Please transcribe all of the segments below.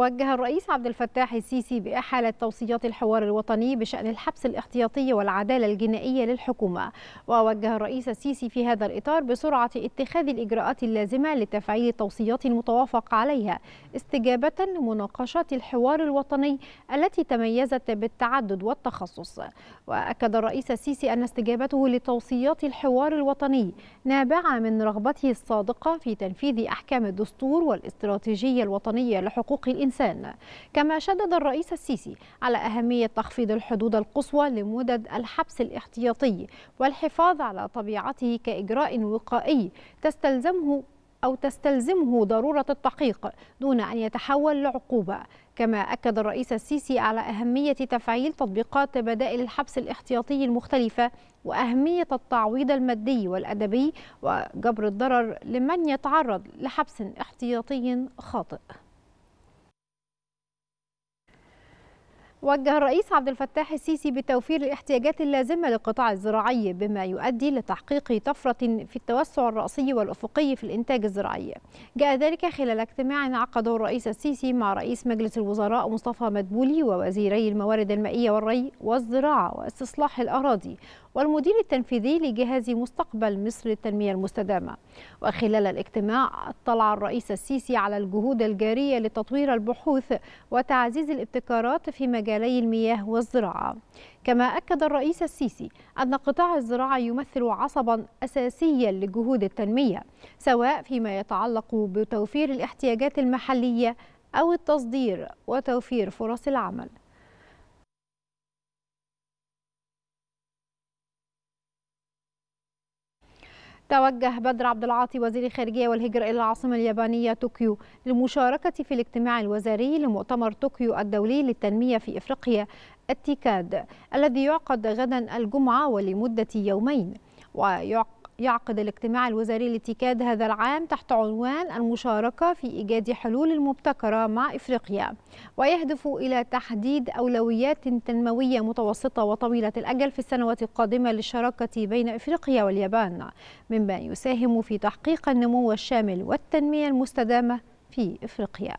وجه الرئيس عبد الفتاح السيسي بإحالة توصيات الحوار الوطني بشأن الحبس الاحتياطي والعدالة الجنائية للحكومة ووجه الرئيس السيسي في هذا الإطار بسرعة اتخاذ الإجراءات اللازمة لتفعيل التوصيات المتوافق عليها استجابة لمناقشات الحوار الوطني التي تميزت بالتعدد والتخصص وأكد الرئيس السيسي أن استجابته لتوصيات الحوار الوطني نابعة من رغبته الصادقة في تنفيذ أحكام الدستور والاستراتيجية الوطنية لحقوق الإنسان الإنسان كما شدد الرئيس السيسي على أهمية تخفيض الحدود القصوى لمدد الحبس الاحتياطي والحفاظ على طبيعته كإجراء وقائي تستلزمه أو تستلزمه ضرورة التحقيق دون أن يتحول لعقوبة كما أكد الرئيس السيسي على أهمية تفعيل تطبيقات بدائل الحبس الاحتياطي المختلفة وأهمية التعويض المادي والأدبي وجبر الضرر لمن يتعرض لحبس احتياطي خاطئ وجه الرئيس عبد الفتاح السيسي بتوفير الاحتياجات اللازمه للقطاع الزراعي بما يؤدي لتحقيق طفره في التوسع الراسي والافقي في الانتاج الزراعي. جاء ذلك خلال اجتماع عقده الرئيس السيسي مع رئيس مجلس الوزراء مصطفى مدبولي ووزيري الموارد المائيه والري والزراعه واستصلاح الاراضي والمدير التنفيذي لجهاز مستقبل مصر للتنمية المستدامة وخلال الاجتماع اطلع الرئيس السيسي على الجهود الجارية لتطوير البحوث وتعزيز الابتكارات في مجالي المياه والزراعة كما أكد الرئيس السيسي أن قطاع الزراعة يمثل عصبا أساسيا لجهود التنمية سواء فيما يتعلق بتوفير الاحتياجات المحلية أو التصدير وتوفير فرص العمل توجه بدر عبد العاطي وزير الخارجيه والهجره الى العاصمه اليابانيه طوكيو للمشاركه في الاجتماع الوزاري لمؤتمر طوكيو الدولي للتنميه في افريقيا التيكاد الذي يعقد غدا الجمعه ولمده يومين ويعقد يعقد الاجتماع الوزاري لتيكاد هذا العام تحت عنوان المشاركة في إيجاد حلول المبتكرة مع إفريقيا ويهدف إلى تحديد أولويات تنموية متوسطة وطويلة الأجل في السنوات القادمة للشراكة بين إفريقيا واليابان مما يساهم في تحقيق النمو الشامل والتنمية المستدامة في إفريقيا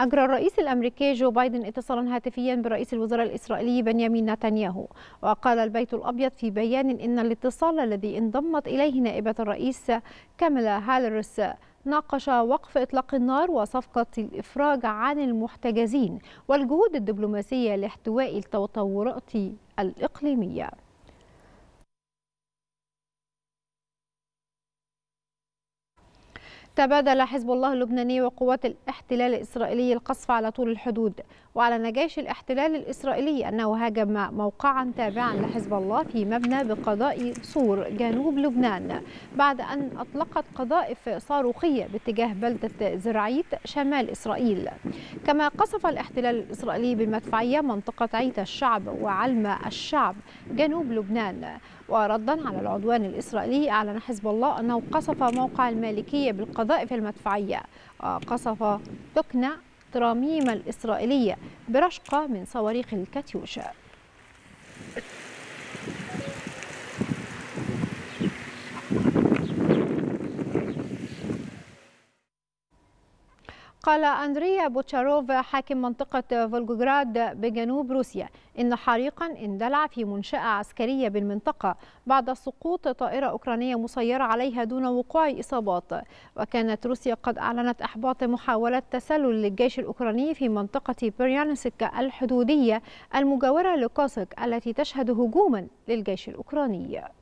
أجرى الرئيس الأمريكي جو بايدن اتصالا هاتفيا برئيس الوزراء الإسرائيلي بنيامين نتنياهو وقال البيت الأبيض في بيان إن الاتصال الذي انضمت إليه نائبة الرئيس كاميلا هالرس ناقش وقف إطلاق النار وصفقة الإفراج عن المحتجزين والجهود الدبلوماسية لاحتواء التطورات الإقليمية تبادل حزب الله اللبناني وقوات الاحتلال الإسرائيلي القصف على طول الحدود وأعلن جيش الاحتلال الإسرائيلي أنه هاجم موقعا تابعا لحزب الله في مبنى بقضاء صور جنوب لبنان بعد أن أطلقت قذائف صاروخية باتجاه بلدة زرعيت شمال إسرائيل كما قصف الاحتلال الإسرائيلي بمدفعية منطقة عيت الشعب وعلم الشعب جنوب لبنان وردا على العدوان الإسرائيلي أعلن حزب الله أنه قصف موقع المالكية بالقضاء وظائف المدفعية وقصف تقنع تراميم الإسرائيلية برشقة من صواريخ الكاتيوشا قال أندريا بوتشاروف حاكم منطقة فولجوغراد بجنوب روسيا إن حريقا اندلع في منشأة عسكرية بالمنطقة بعد سقوط طائرة أوكرانية مسيرة عليها دون وقوع إصابات وكانت روسيا قد أعلنت إحباط محاولة تسلل للجيش الأوكراني في منطقة بريانسك الحدودية المجاورة لكوسك التي تشهد هجوما للجيش الأوكراني